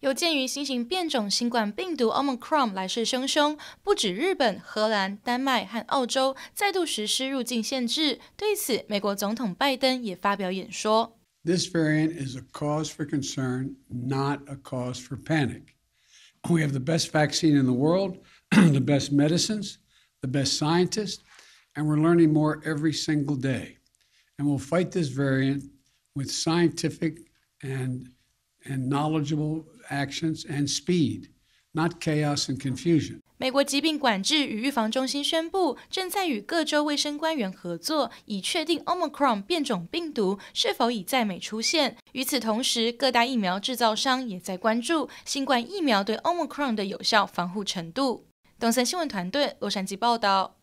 有鉴于新型变种新冠病毒 Omicron 来势汹汹，不止日本、荷兰、丹麦和澳洲再度实施入境限制。对此，美国总统拜登也发表演说：“This variant is a cause for concern, not a cause for panic. We have the best vaccine in the world, the best medicines, the best scientists, and we're learning more every single day. And we'll fight this variant with scientific and and knowledgeable actions and speed not chaos and confusion 美国疾病管制与预防中心宣布正在与各州卫生官员合作以确定 omicron 变种病毒是否已在美出现与此同时各大疫苗制造商也在关注新冠疫苗对 omicron 的有效防护程度东森新闻团队洛杉矶报道